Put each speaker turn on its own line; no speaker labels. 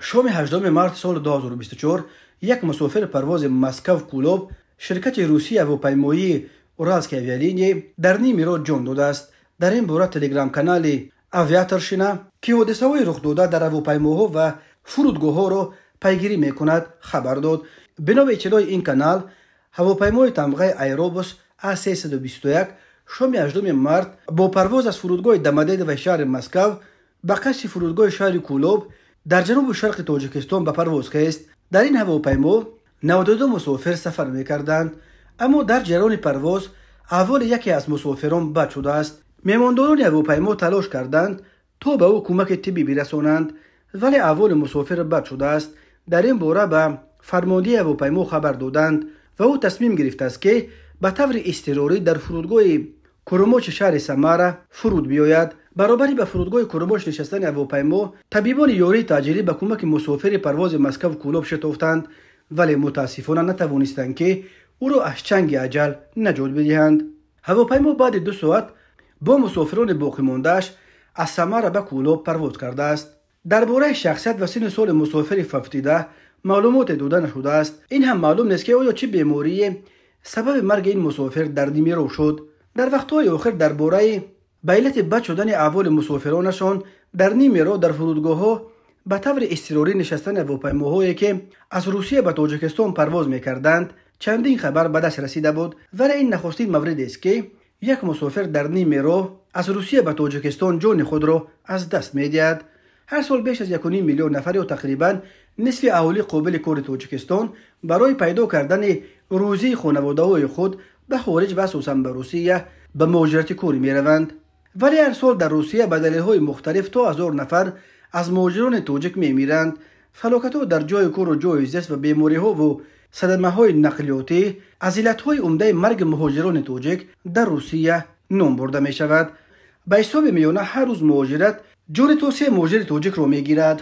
шоми 8 март соли 2024 як мусофир парвози москав кулоб ширкати русии авопаймоии уралски авиалиния дар ними ро ҷон додааст дар ин бора телеграмканали авиаторшина ки ҳодисаҳои рухдода дар авопаймоҳо ва фурудгоҳҳоро пайгирӣ мекунад хабар дод бинобар иттилои ин канал ҳавопаймои тамғаи аэробус а321 шоми 8 март бо парвоз аз фурудгоҳи дамадед ва шаҳри москав ба қасди фурудгоҳи шаҳри кӯлоб дар ҷанубу шарқи тоҷикистон ба парвоз хест дар ин ҳавопаймо навдуду мусофир сафар мекарданд аммо дар ҷараёни парвоз аҳволи яке аз мусофирон бад шудааст меҳмондорони ҳавопаймо талош карданд то ба ӯ кӯмаки тиббӣ бирасонанд вале аҳволи мусофир бад шудааст дар ин бора ба фармондии ҳавопаймо хабар доданд ва ӯ тасмим гирифтааст ки ба таври изтирорӣ дар фурудгоҳи курумочи шаҳри самара фуруд биёяд برابری به فرودگاه کوروباش نشستن هواپیما طبیبان یوری تاجری به کمک مسافر پرواز مسکو کولوب شتافتند ولی متاسفانه نتوانستند که او را از چنگ عجل نجات بدهند هواپیما بعد دو ساعت با مسافران باقی مانده از سمر به کولوب پرواز کرده است در باره شخصیت و سن سال مسافر ففتیده معلومات داده نشده است این هم معلوم نیست که آیا چه بیماری سبب مرگ این مسافر در دیمیرو شد در وقتهای آخر درباره به علت بد شدن احوال مسافرانشان در نیمه را در فرودگاه ها به طور اضطراری نشستن هواپیماهایی که از روسیه به تاجیکستان پرواز میکردند چندین خبر به دست رسیده بود ولی این نخستین مورد است که یک مسافر در نیمه را از روسیه به تاجیکستان جان خود را از دست میدهد هر سال بیش از 1.5 میلیون نفر و تقریبا نصف اهالی قابل کار تاجیکستان برای پیدا کردن روزی خانواده های خود به خارج و اساسا به روسیه به مهاجرت کار میروند вале ҳар сол дар русия ба далелҳои мухталиф то ҳазор нафар аз муҳоҷирони тоҷик мемиранд фалокатҳо дар ҷои кору ҷои зист ва бемориҳову садамаҳои нақлиётӣ аз иллатҳои умдаи марги муҳоҷирони тоҷик дар русия ном бурда мешавад ба ҳисоби миёна ҳар рӯз муҳоҷират ҷони то се муҳоҷири тоҷикро мегирад